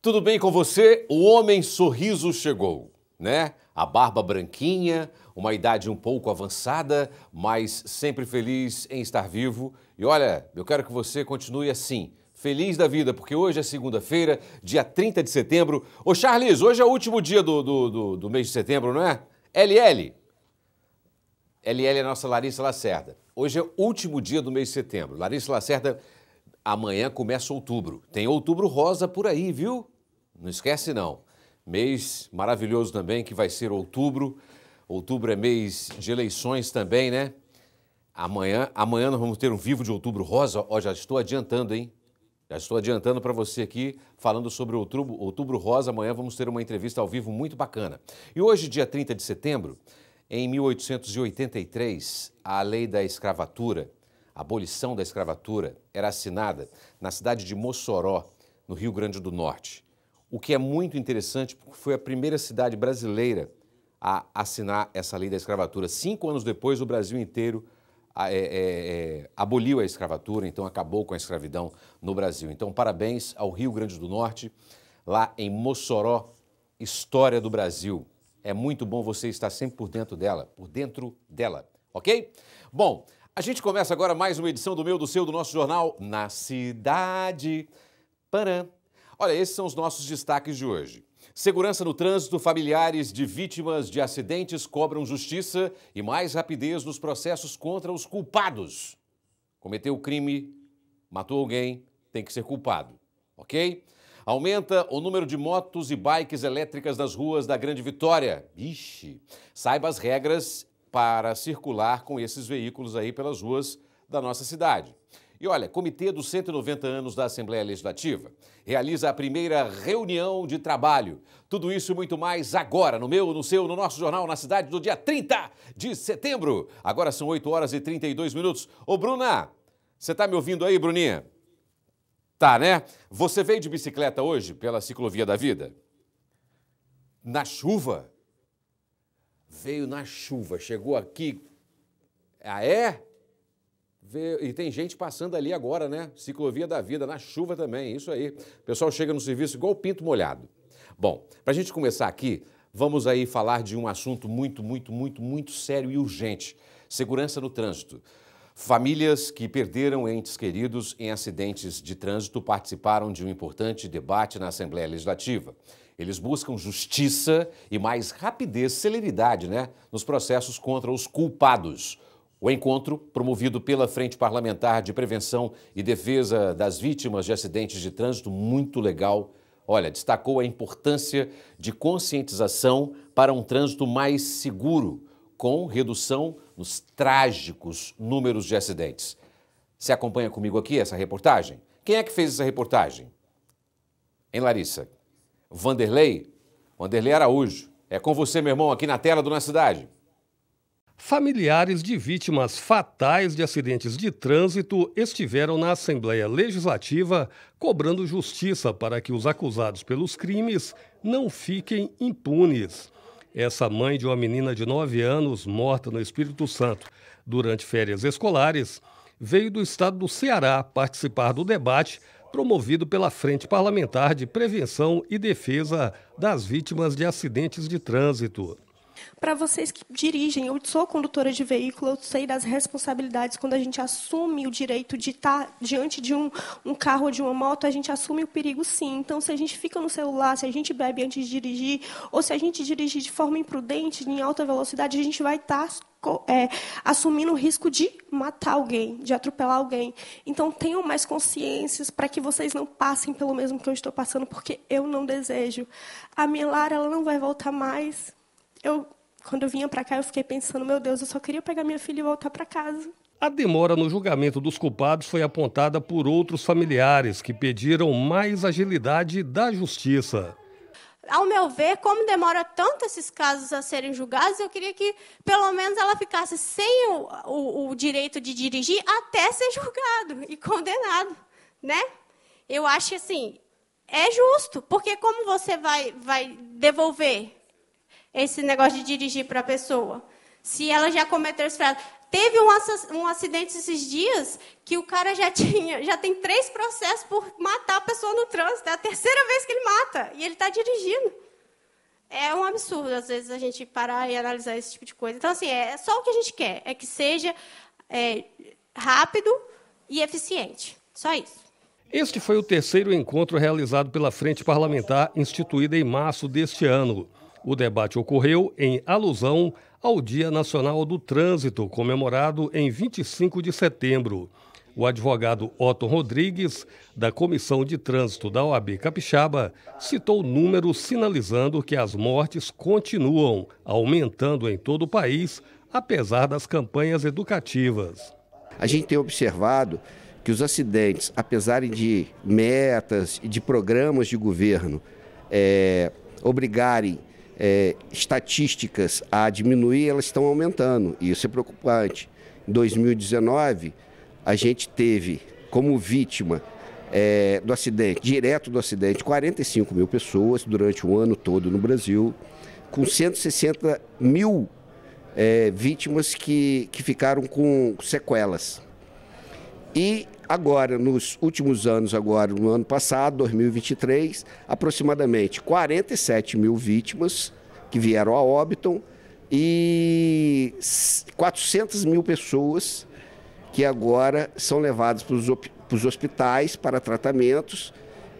Tudo bem com você? O homem sorriso chegou, né? A barba branquinha, uma idade um pouco avançada, mas sempre feliz em estar vivo. E olha, eu quero que você continue assim, feliz da vida, porque hoje é segunda-feira, dia 30 de setembro. Ô Charles, hoje é o último dia do, do, do, do mês de setembro, não é? LL. LL é a nossa Larissa Lacerda. Hoje é o último dia do mês de setembro. Larissa Lacerda Amanhã começa outubro. Tem outubro rosa por aí, viu? Não esquece não. Mês maravilhoso também que vai ser outubro. Outubro é mês de eleições também, né? Amanhã, amanhã nós vamos ter um vivo de outubro rosa. Ó, já estou adiantando, hein? Já estou adiantando para você aqui, falando sobre outubro, outubro Rosa. Amanhã vamos ter uma entrevista ao vivo muito bacana. E hoje, dia 30 de setembro, em 1883, a lei da escravatura a abolição da escravatura era assinada na cidade de Mossoró, no Rio Grande do Norte. O que é muito interessante porque foi a primeira cidade brasileira a assinar essa lei da escravatura. Cinco anos depois, o Brasil inteiro é, é, é, aboliu a escravatura, então acabou com a escravidão no Brasil. Então, parabéns ao Rio Grande do Norte, lá em Mossoró, história do Brasil. É muito bom você estar sempre por dentro dela, por dentro dela, ok? Bom, a gente começa agora mais uma edição do meu, do seu, do nosso jornal Na Cidade. Parã. Olha, esses são os nossos destaques de hoje. Segurança no trânsito, familiares de vítimas de acidentes cobram justiça e mais rapidez nos processos contra os culpados. Cometeu crime, matou alguém, tem que ser culpado, ok? Aumenta o número de motos e bikes elétricas nas ruas da Grande Vitória. Ixi! Saiba as regras para circular com esses veículos aí pelas ruas da nossa cidade. E olha, Comitê dos 190 anos da Assembleia Legislativa realiza a primeira reunião de trabalho. Tudo isso e muito mais agora, no meu, no seu, no nosso jornal, na cidade, do dia 30 de setembro. Agora são 8 horas e 32 minutos. Ô, Bruna, você tá me ouvindo aí, Bruninha? Tá, né? Você veio de bicicleta hoje pela ciclovia da vida? Na chuva? veio na chuva, chegou aqui. Ah, é? Veio, e tem gente passando ali agora, né? Ciclovia da vida, na chuva também, isso aí. O pessoal chega no serviço igual pinto molhado. Bom, para a gente começar aqui, vamos aí falar de um assunto muito, muito, muito, muito sério e urgente: segurança no trânsito. Famílias que perderam entes queridos em acidentes de trânsito participaram de um importante debate na Assembleia Legislativa. Eles buscam justiça e mais rapidez, celeridade, né, nos processos contra os culpados. O encontro, promovido pela Frente Parlamentar de Prevenção e Defesa das Vítimas de Acidentes de Trânsito, muito legal. Olha, destacou a importância de conscientização para um trânsito mais seguro, com redução nos trágicos números de acidentes. Você acompanha comigo aqui essa reportagem? Quem é que fez essa reportagem? Hein, Larissa? Vanderlei, Vanderlei Araújo. É com você, meu irmão, aqui na tela do Na Cidade. Familiares de vítimas fatais de acidentes de trânsito estiveram na Assembleia Legislativa cobrando justiça para que os acusados pelos crimes não fiquem impunes. Essa mãe de uma menina de 9 anos, morta no Espírito Santo durante férias escolares, veio do estado do Ceará participar do debate promovido pela Frente Parlamentar de Prevenção e Defesa das Vítimas de Acidentes de Trânsito. Para vocês que dirigem, eu sou condutora de veículo, eu sei das responsabilidades quando a gente assume o direito de estar diante de um, um carro ou de uma moto, a gente assume o perigo sim. Então, se a gente fica no celular, se a gente bebe antes de dirigir, ou se a gente dirigir de forma imprudente, em alta velocidade, a gente vai estar é, assumindo o risco de matar alguém, de atropelar alguém. Então, tenham mais consciências para que vocês não passem pelo mesmo que eu estou passando, porque eu não desejo. A minha Lara, ela não vai voltar mais. Eu quando eu vinha para cá, eu fiquei pensando, meu Deus, eu só queria pegar minha filha e voltar para casa. A demora no julgamento dos culpados foi apontada por outros familiares que pediram mais agilidade da justiça. Ao meu ver, como demora tanto esses casos a serem julgados, eu queria que pelo menos ela ficasse sem o, o, o direito de dirigir até ser julgado e condenado, né? Eu acho assim, é justo, porque como você vai, vai devolver esse negócio de dirigir para a pessoa. Se ela já cometeu esse fraude. Teve um, um acidente esses dias que o cara já tinha, já tem três processos por matar a pessoa no trânsito. É a terceira vez que ele mata e ele está dirigindo. É um absurdo, às vezes, a gente parar e analisar esse tipo de coisa. Então, assim, é só o que a gente quer, é que seja é, rápido e eficiente. Só isso. Este foi o terceiro encontro realizado pela Frente Parlamentar, instituída em março deste ano. O debate ocorreu em alusão ao Dia Nacional do Trânsito, comemorado em 25 de setembro. O advogado Otto Rodrigues, da Comissão de Trânsito da OAB Capixaba, citou números sinalizando que as mortes continuam aumentando em todo o país, apesar das campanhas educativas. A gente tem observado que os acidentes, apesar de metas e de programas de governo é, obrigarem é, estatísticas a diminuir, elas estão aumentando, e isso é preocupante. Em 2019, a gente teve como vítima é, do acidente, direto do acidente, 45 mil pessoas durante o ano todo no Brasil, com 160 mil é, vítimas que, que ficaram com sequelas. E agora, nos últimos anos, agora no ano passado, 2023, aproximadamente 47 mil vítimas que vieram a óbito e 400 mil pessoas que agora são levadas para os hospitais para tratamentos,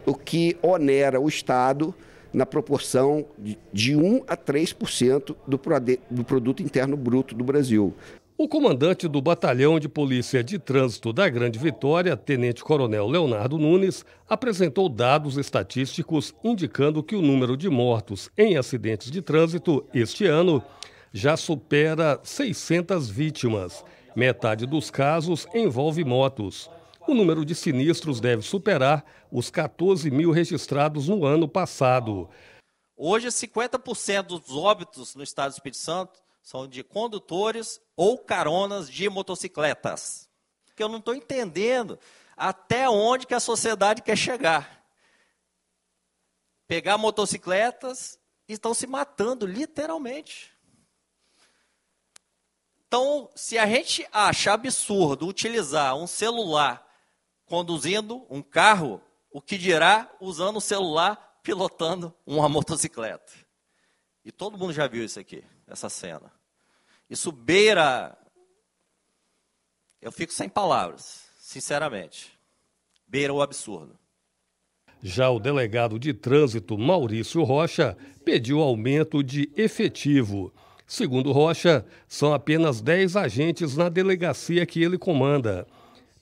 o que onera o Estado na proporção de 1 a 3% do produto interno bruto do Brasil. O comandante do Batalhão de Polícia de Trânsito da Grande Vitória, Tenente Coronel Leonardo Nunes, apresentou dados estatísticos indicando que o número de mortos em acidentes de trânsito este ano já supera 600 vítimas. Metade dos casos envolve motos. O número de sinistros deve superar os 14 mil registrados no ano passado. Hoje, 50% dos óbitos no estado do Espírito Santo são de condutores ou caronas de motocicletas. Que eu não estou entendendo até onde que a sociedade quer chegar. Pegar motocicletas estão se matando, literalmente. Então, se a gente acha absurdo utilizar um celular conduzindo um carro, o que dirá usando o celular pilotando uma motocicleta? E todo mundo já viu isso aqui essa cena. Isso beira. Eu fico sem palavras, sinceramente. Beira o absurdo. Já o delegado de trânsito, Maurício Rocha, pediu aumento de efetivo. Segundo Rocha, são apenas 10 agentes na delegacia que ele comanda.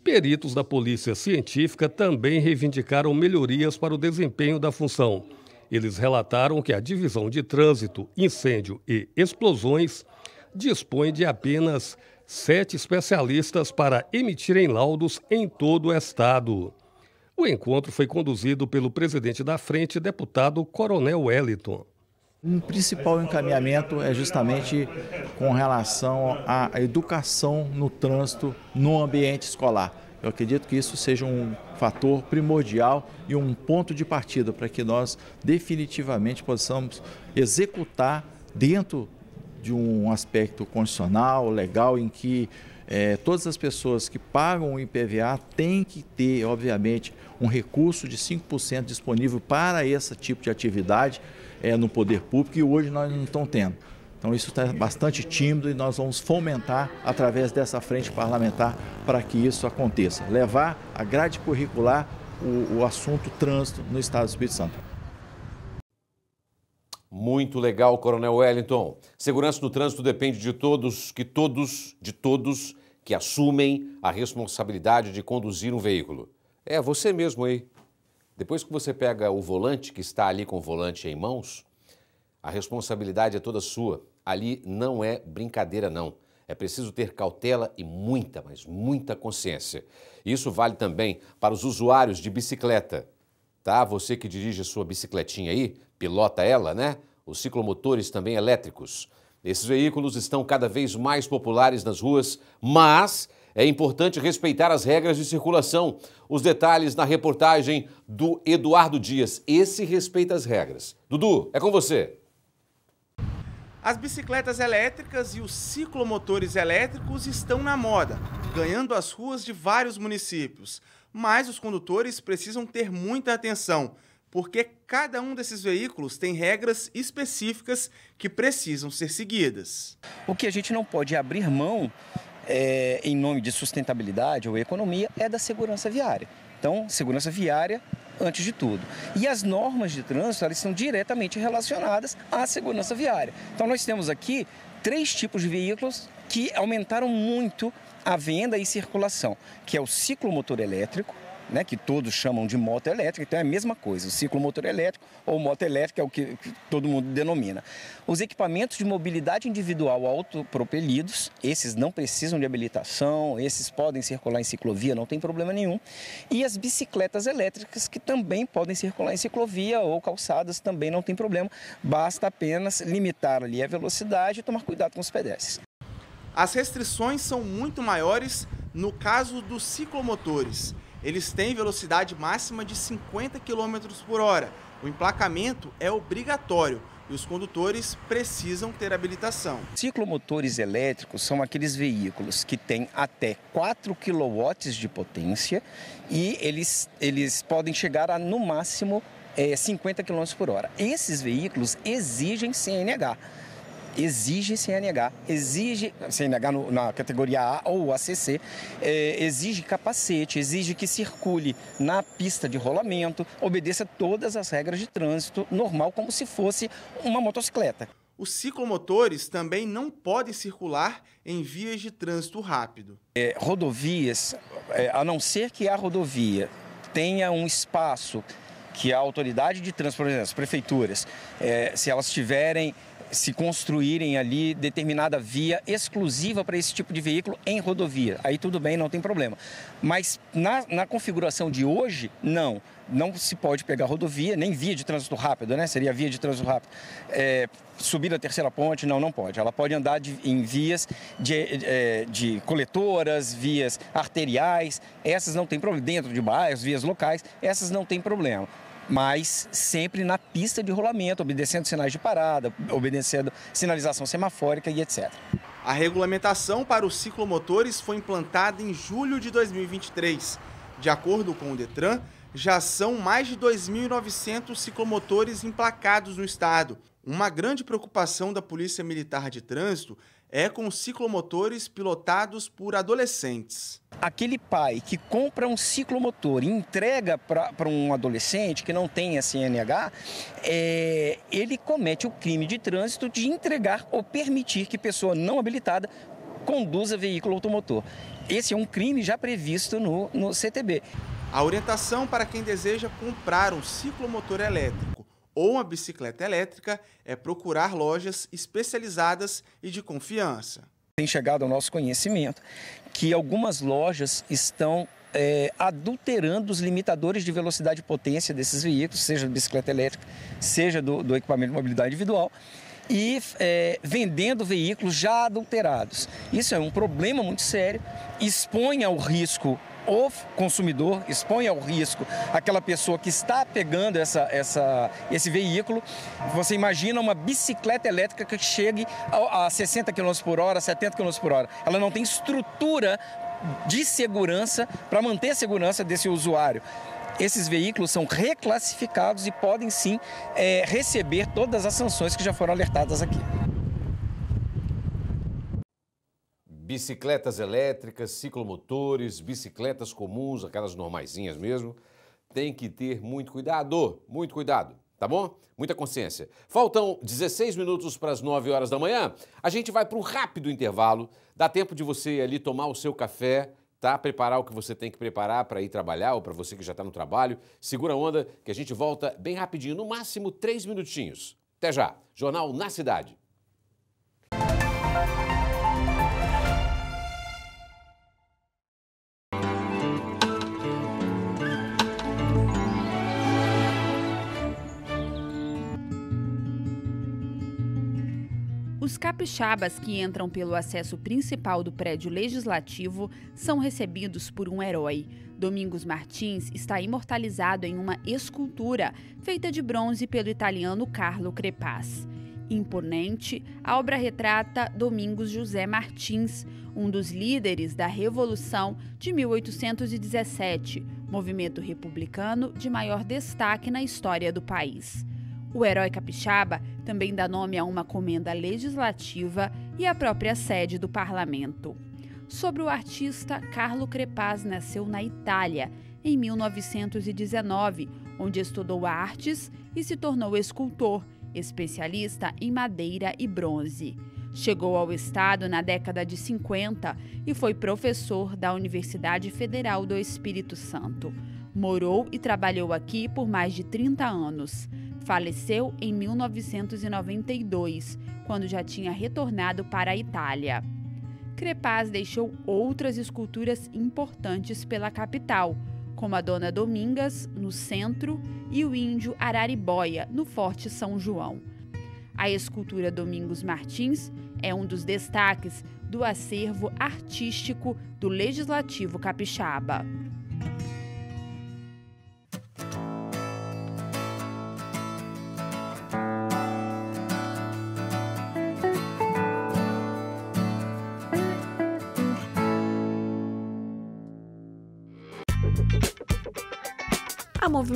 Peritos da Polícia Científica também reivindicaram melhorias para o desempenho da função. Eles relataram que a divisão de trânsito, incêndio e explosões dispõe de apenas sete especialistas para emitirem laudos em todo o estado. O encontro foi conduzido pelo presidente da frente, deputado Coronel Wellington. Um principal encaminhamento é justamente com relação à educação no trânsito no ambiente escolar eu acredito que isso seja um fator primordial e um ponto de partida para que nós definitivamente possamos executar dentro de um aspecto constitucional, legal, em que é, todas as pessoas que pagam o IPVA têm que ter, obviamente, um recurso de 5% disponível para esse tipo de atividade é, no poder público e hoje nós não estamos tendo. Então isso está bastante tímido e nós vamos fomentar através dessa frente parlamentar para que isso aconteça. Levar a grade curricular o, o assunto trânsito no Estado do Espírito Santo. Muito legal, Coronel Wellington. Segurança no trânsito depende de todos, que todos, de todos que assumem a responsabilidade de conduzir um veículo. É você mesmo aí. Depois que você pega o volante, que está ali com o volante em mãos, a responsabilidade é toda sua. Ali não é brincadeira, não. É preciso ter cautela e muita, mas muita consciência. Isso vale também para os usuários de bicicleta. Tá? Você que dirige sua bicicletinha aí, pilota ela, né? Os ciclomotores também elétricos. Esses veículos estão cada vez mais populares nas ruas, mas é importante respeitar as regras de circulação. Os detalhes na reportagem do Eduardo Dias. Esse respeita as regras. Dudu, é com você. As bicicletas elétricas e os ciclomotores elétricos estão na moda, ganhando as ruas de vários municípios. Mas os condutores precisam ter muita atenção, porque cada um desses veículos tem regras específicas que precisam ser seguidas. O que a gente não pode abrir mão, é, em nome de sustentabilidade ou economia, é da segurança viária. Então, segurança viária antes de tudo. E as normas de trânsito, elas são diretamente relacionadas à segurança viária. Então, nós temos aqui três tipos de veículos que aumentaram muito a venda e circulação, que é o ciclomotor elétrico, né, que todos chamam de moto elétrica, então é a mesma coisa, o ciclo motor elétrico ou moto elétrica é o que, que todo mundo denomina. Os equipamentos de mobilidade individual autopropelidos, esses não precisam de habilitação, esses podem circular em ciclovia, não tem problema nenhum. E as bicicletas elétricas, que também podem circular em ciclovia ou calçadas, também não tem problema, basta apenas limitar ali a velocidade e tomar cuidado com os pedestres. As restrições são muito maiores no caso dos ciclomotores eles têm velocidade máxima de 50 km por hora. O emplacamento é obrigatório e os condutores precisam ter habilitação. Ciclomotores elétricos são aqueles veículos que têm até 4 kW de potência e eles, eles podem chegar a, no máximo, é, 50 km por hora. Esses veículos exigem CNH exige CNH, exige CNH no, na categoria A ou ACC, é, exige capacete, exige que circule na pista de rolamento, obedeça todas as regras de trânsito normal, como se fosse uma motocicleta. Os ciclomotores também não podem circular em vias de trânsito rápido. É, rodovias, é, a não ser que a rodovia tenha um espaço que a autoridade de trânsito, por exemplo, as prefeituras, é, se elas tiverem se construírem ali determinada via exclusiva para esse tipo de veículo em rodovia. Aí tudo bem, não tem problema. Mas na, na configuração de hoje, não. Não se pode pegar rodovia, nem via de trânsito rápido, né? Seria via de trânsito rápido. É, subir a terceira ponte, não, não pode. Ela pode andar de, em vias de, de, é, de, coletoras, vias arteriais, essas não tem problema. Dentro de bairros, vias locais, essas não tem problema mas sempre na pista de rolamento, obedecendo sinais de parada, obedecendo sinalização semafórica e etc. A regulamentação para os ciclomotores foi implantada em julho de 2023. De acordo com o Detran, já são mais de 2.900 ciclomotores emplacados no estado. Uma grande preocupação da Polícia Militar de Trânsito é com ciclomotores pilotados por adolescentes. Aquele pai que compra um ciclomotor e entrega para um adolescente que não tem a CNH, é, ele comete o crime de trânsito de entregar ou permitir que pessoa não habilitada conduza veículo automotor. Esse é um crime já previsto no, no CTB. A orientação para quem deseja comprar um ciclomotor elétrico ou uma bicicleta elétrica é procurar lojas especializadas e de confiança. Tem chegado ao nosso conhecimento que algumas lojas estão é, adulterando os limitadores de velocidade e potência desses veículos, seja da bicicleta elétrica, seja do, do equipamento de mobilidade individual, e é, vendendo veículos já adulterados. Isso é um problema muito sério, expõe ao risco o consumidor, expõe ao risco aquela pessoa que está pegando essa, essa, esse veículo. Você imagina uma bicicleta elétrica que chegue a, 60 km por hora, 70 km por hora. Ela não tem estrutura de segurança para manter a segurança desse usuário esses veículos são reclassificados e podem sim é, receber todas as sanções que já foram alertadas aqui. bicicletas elétricas, ciclomotores, bicicletas comuns, aquelas normaisinhas mesmo, tem que ter muito cuidado, muito cuidado, tá bom? Muita consciência. Faltam 16 minutos para as 9 horas da manhã. A gente vai para um rápido intervalo. Dá tempo de você ali tomar o seu café, tá? Preparar o que você tem que preparar para ir trabalhar ou para você que já está no trabalho. Segura a onda que a gente volta bem rapidinho, no máximo 3 minutinhos. Até já. Jornal na Cidade. Os capixabas que entram pelo acesso principal do prédio legislativo são recebidos por um herói. Domingos Martins está imortalizado em uma escultura feita de bronze pelo italiano Carlo Crepaz. Imponente, a obra retrata Domingos José Martins, um dos líderes da Revolução de 1817, movimento republicano de maior destaque na história do país. O herói capixaba também dá nome a uma comenda legislativa e à própria sede do parlamento. Sobre o artista, Carlo Crepaz nasceu na Itália em 1919, onde estudou artes e se tornou escultor, especialista em madeira e bronze. Chegou ao estado na década de 50 e foi professor da Universidade Federal do Espírito Santo. Morou e trabalhou aqui por mais de 30 anos. Faleceu em 1992, quando já tinha retornado para a Itália. Crepaz deixou outras esculturas importantes pela capital, como a Dona Domingas, no centro, e o índio Arariboia, no Forte São João. A escultura Domingos Martins é um dos destaques do acervo artístico do Legislativo Capixaba.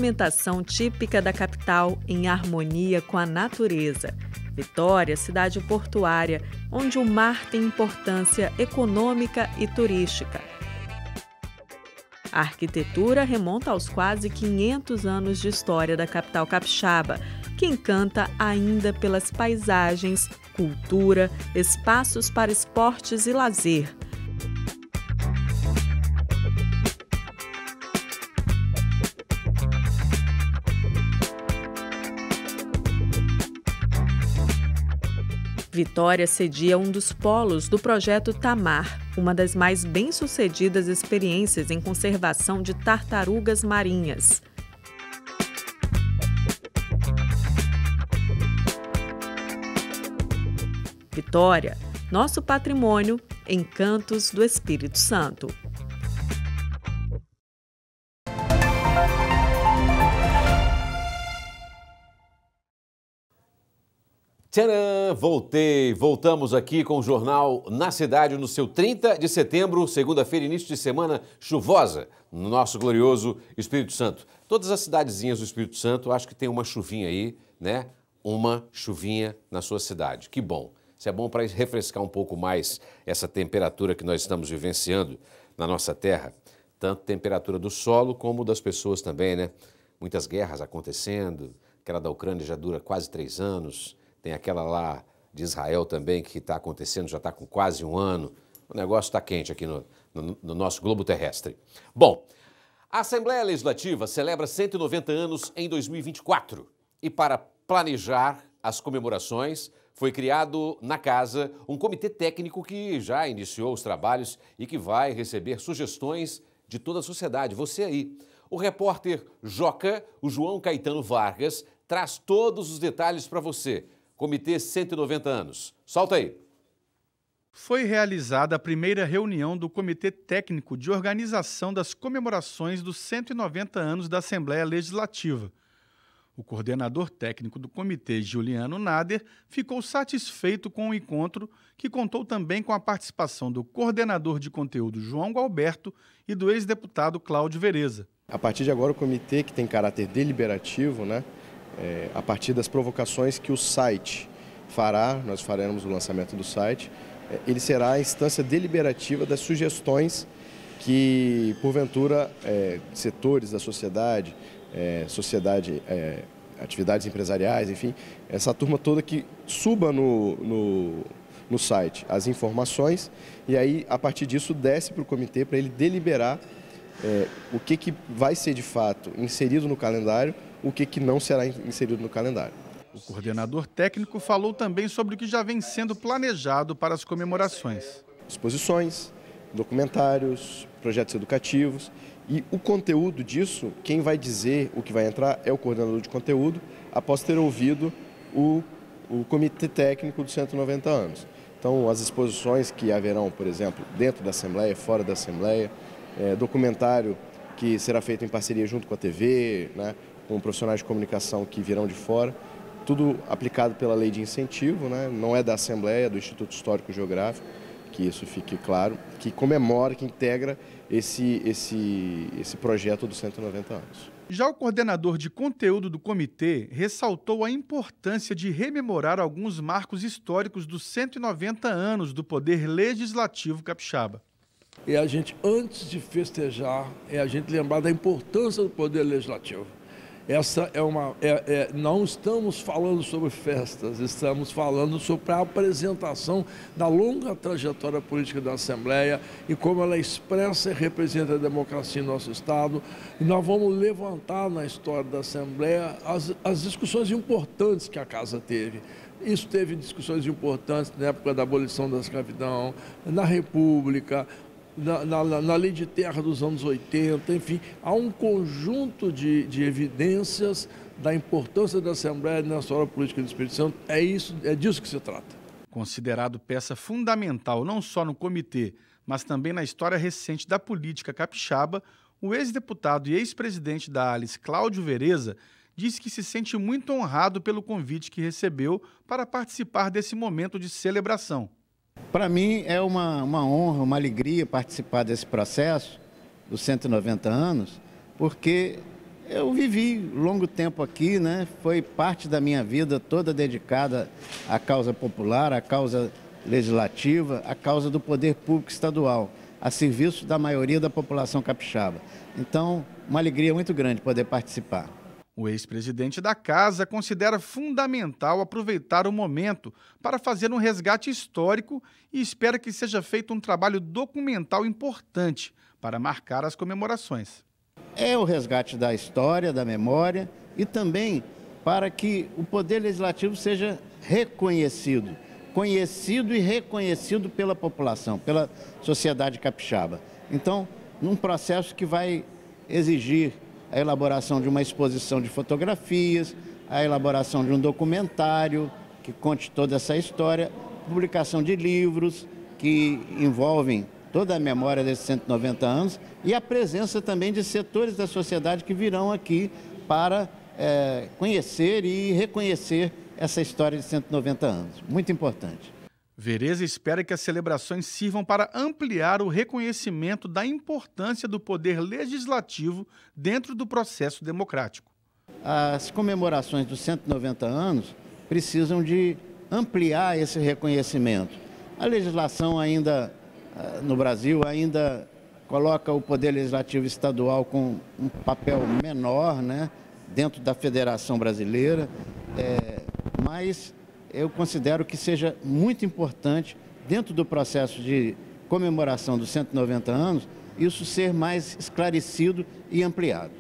movimentação típica da capital em harmonia com a natureza. Vitória, cidade portuária, onde o mar tem importância econômica e turística. A arquitetura remonta aos quase 500 anos de história da capital capixaba, que encanta ainda pelas paisagens, cultura, espaços para esportes e lazer Vitória cedia um dos polos do projeto Tamar, uma das mais bem-sucedidas experiências em conservação de tartarugas marinhas. Vitória, nosso patrimônio, encantos do Espírito Santo. Tcharam! Voltei! Voltamos aqui com o Jornal na Cidade no seu 30 de setembro, segunda-feira, início de semana chuvosa, no nosso glorioso Espírito Santo. Todas as cidadezinhas do Espírito Santo, acho que tem uma chuvinha aí, né? Uma chuvinha na sua cidade. Que bom! Isso é bom para refrescar um pouco mais essa temperatura que nós estamos vivenciando na nossa terra. Tanto temperatura do solo como das pessoas também, né? Muitas guerras acontecendo, aquela da Ucrânia já dura quase três anos tem aquela lá de Israel também que está acontecendo, já está com quase um ano. O negócio está quente aqui no, no, no nosso globo terrestre. Bom, a Assembleia Legislativa celebra 190 anos em 2024 e para planejar as comemorações, foi criado na casa um comitê técnico que já iniciou os trabalhos e que vai receber sugestões de toda a sociedade. Você aí. O repórter Joca, o João Caetano Vargas, traz todos os detalhes para você. Comitê 190 anos. Solta aí. Foi realizada a primeira reunião do Comitê Técnico de Organização das Comemorações dos 190 anos da Assembleia Legislativa. O coordenador técnico do comitê, Juliano Nader, ficou satisfeito com o encontro, que contou também com a participação do coordenador de conteúdo João Galberto e do ex-deputado Cláudio Vereza. A partir de agora, o comitê, que tem caráter deliberativo, né, é, a partir das provocações que o site fará, nós faremos o lançamento do site, é, ele será a instância deliberativa das sugestões que, porventura, é, setores da sociedade, é, sociedade é, atividades empresariais, enfim, essa turma toda que suba no, no, no site as informações e aí, a partir disso, desce para o comitê para ele deliberar é, o que, que vai ser de fato inserido no calendário o que, que não será inserido no calendário. O coordenador técnico falou também sobre o que já vem sendo planejado para as comemorações. Exposições, documentários, projetos educativos e o conteúdo disso, quem vai dizer o que vai entrar é o coordenador de conteúdo, após ter ouvido o, o comitê técnico dos 190 anos. Então, as exposições que haverão, por exemplo, dentro da Assembleia, fora da Assembleia, é, documentário que será feito em parceria junto com a TV, né, com profissionais de comunicação que virão de fora, tudo aplicado pela lei de incentivo, né? não é da Assembleia, é do Instituto Histórico Geográfico, que isso fique claro, que comemora, que integra esse, esse, esse projeto dos 190 anos. Já o coordenador de conteúdo do comitê ressaltou a importância de rememorar alguns marcos históricos dos 190 anos do Poder Legislativo Capixaba. É a gente, antes de festejar, é a gente lembrar da importância do Poder Legislativo essa é uma. É, é, não estamos falando sobre festas, estamos falando sobre a apresentação da longa trajetória política da Assembleia e como ela é expressa e representa a democracia em nosso Estado. E nós vamos levantar na história da Assembleia as, as discussões importantes que a Casa teve. Isso teve discussões importantes na época da abolição da escravidão, na República, na, na, na, lei de terra dos anos 80, enfim, há um conjunto de, de evidências da importância da Assembleia na história Política do Espírito Santo. É, isso, é disso que se trata. Considerado peça fundamental não só no comitê, mas também na história recente da política capixaba, o ex-deputado e ex-presidente da Alice, Cláudio Vereza, disse que se sente muito honrado pelo convite que recebeu para participar desse momento de celebração. Para mim é uma, uma honra, uma alegria participar desse processo dos 190 anos, porque eu vivi longo tempo aqui, né? Foi parte da minha vida toda dedicada à causa popular, à causa legislativa, à causa do poder público estadual, a serviço da maioria da população capixaba. Então, uma alegria muito grande poder participar. O ex-presidente da casa considera fundamental aproveitar o momento para fazer um resgate histórico e espera que seja feito um trabalho documental importante para marcar as comemorações. É o resgate da história, da memória e também para que o poder legislativo seja reconhecido, conhecido e reconhecido pela população, pela sociedade capixaba. Então, num processo que vai exigir a elaboração de uma exposição de fotografias, a elaboração de um documentário que conte toda essa história, publicação de livros que envolvem toda a memória desses 190 anos e a presença também de setores da sociedade que virão aqui para é, conhecer e reconhecer essa história de 190 anos. Muito importante. Vereza espera que as celebrações sirvam para ampliar o reconhecimento da importância do poder legislativo dentro do processo democrático. As comemorações dos 190 anos precisam de ampliar esse reconhecimento. A legislação ainda ah, no Brasil ainda coloca o poder legislativo estadual com um papel menor, né, dentro da Federação Brasileira, é, mas eu considero que seja muito importante, dentro do processo de comemoração dos 190 anos, isso ser mais esclarecido e ampliado.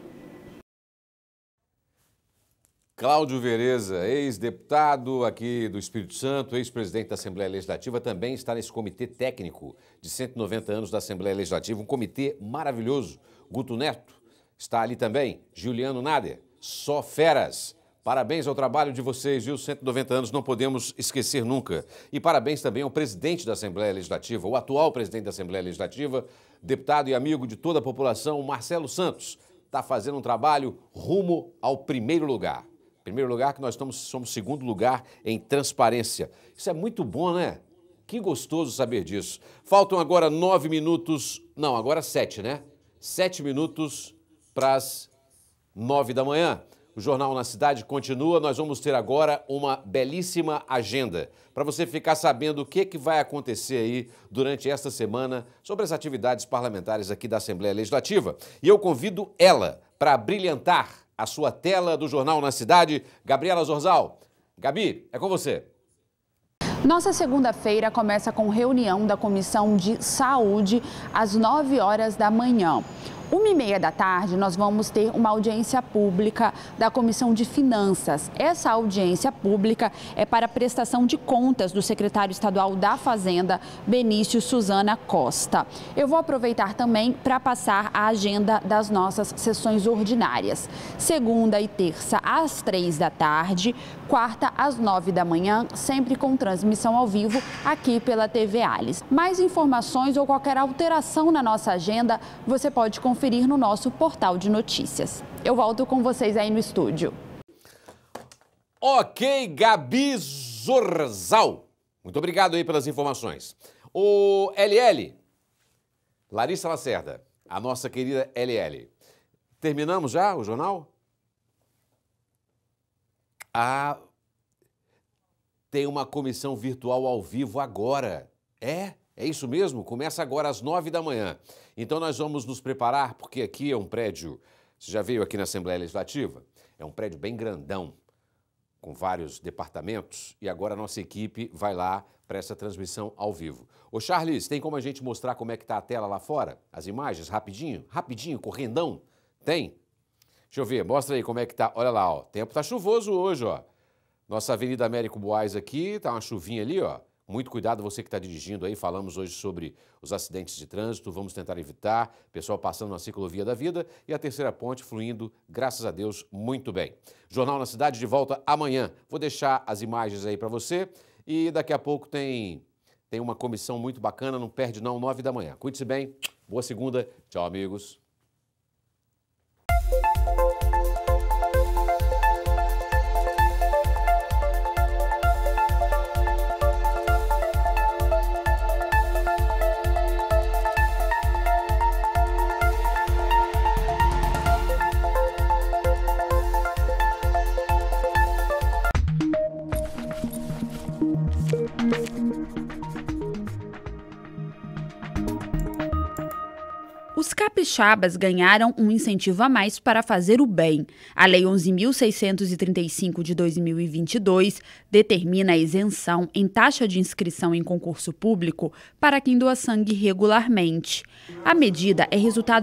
Cláudio Vereza, ex-deputado aqui do Espírito Santo, ex-presidente da Assembleia Legislativa, também está nesse comitê técnico de 190 anos da Assembleia Legislativa, um comitê maravilhoso. Guto Neto está ali também, Juliano Nader, só feras. Parabéns ao trabalho de vocês, viu? 190 anos não podemos esquecer nunca. E parabéns também ao presidente da Assembleia Legislativa, o atual presidente da Assembleia Legislativa, deputado e amigo de toda a população, Marcelo Santos. Está fazendo um trabalho rumo ao primeiro lugar. Primeiro lugar que nós estamos, somos segundo lugar em transparência. Isso é muito bom, né? Que gostoso saber disso. Faltam agora nove minutos, não, agora sete, né? Sete minutos para as nove da manhã. O Jornal na Cidade continua. Nós vamos ter agora uma belíssima agenda para você ficar sabendo o que, que vai acontecer aí durante esta semana sobre as atividades parlamentares aqui da Assembleia Legislativa. E eu convido ela para brilhantar a sua tela do Jornal na Cidade, Gabriela Zorzal. Gabi, é com você. Nossa segunda-feira começa com reunião da Comissão de Saúde às 9 horas da manhã. Uma e meia da tarde, nós vamos ter uma audiência pública da Comissão de Finanças. Essa audiência pública é para prestação de contas do secretário estadual da Fazenda, Benício Suzana Costa. Eu vou aproveitar também para passar a agenda das nossas sessões ordinárias. Segunda e terça, às três da tarde, quarta, às nove da manhã, sempre com transmissão ao vivo aqui pela TV Alice. Mais informações ou qualquer alteração na nossa agenda, você pode conferir conferir no nosso portal de notícias. Eu volto com vocês aí no estúdio. Ok, Gabi Zorzal. Muito obrigado aí pelas informações. O LL, Larissa Lacerda, a nossa querida LL. Terminamos já o jornal? Ah, tem uma comissão virtual ao vivo agora. É? É isso mesmo? Começa agora às nove da manhã. Então nós vamos nos preparar, porque aqui é um prédio. Você já veio aqui na Assembleia Legislativa? É um prédio bem grandão, com vários departamentos, e agora a nossa equipe vai lá para essa transmissão ao vivo. Ô Charles, tem como a gente mostrar como é que está a tela lá fora? As imagens, rapidinho? Rapidinho, correndão? Tem? Deixa eu ver, mostra aí como é que está. Olha lá, ó. O tempo está chuvoso hoje, ó. Nossa Avenida Américo Boaz aqui, tá uma chuvinha ali, ó. Muito cuidado você que está dirigindo aí. Falamos hoje sobre os acidentes de trânsito, vamos tentar evitar. Pessoal passando na ciclovia da vida e a terceira ponte fluindo, graças a Deus, muito bem. Jornal na Cidade de volta amanhã. Vou deixar as imagens aí para você e daqui a pouco tem tem uma comissão muito bacana, não perde não, nove da manhã. Cuide-se bem. Boa segunda. Tchau, amigos. capixabas ganharam um incentivo a mais para fazer o bem. A Lei 11.635 de 2022 determina a isenção em taxa de inscrição em concurso público para quem doa sangue regularmente. A medida é resultado